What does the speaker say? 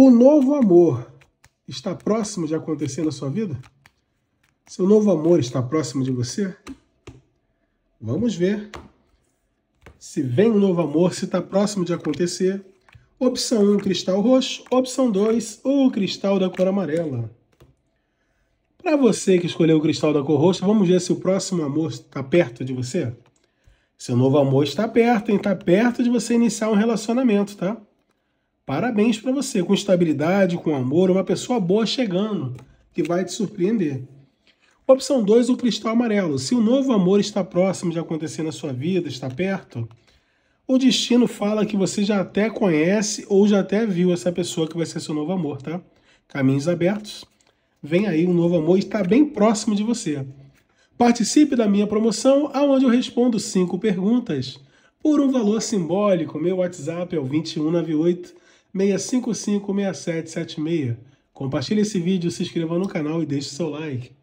O novo amor está próximo de acontecer na sua vida? Seu novo amor está próximo de você? Vamos ver se vem um novo amor, se está próximo de acontecer. Opção 1, um, cristal roxo. Opção 2, o cristal da cor amarela. Para você que escolheu o cristal da cor roxa, vamos ver se o próximo amor está perto de você? Seu novo amor está perto, hein? Está perto de você iniciar um relacionamento, tá? Parabéns para você, com estabilidade, com amor, uma pessoa boa chegando, que vai te surpreender. Opção 2, o cristal amarelo. Se o novo amor está próximo de acontecer na sua vida, está perto, o destino fala que você já até conhece ou já até viu essa pessoa que vai ser seu novo amor, tá? Caminhos abertos. Vem aí um novo amor e está bem próximo de você. Participe da minha promoção, aonde eu respondo cinco perguntas por um valor simbólico. Meu WhatsApp é o 2198 6776. Compartilhe esse vídeo, se inscreva no canal e deixe seu like.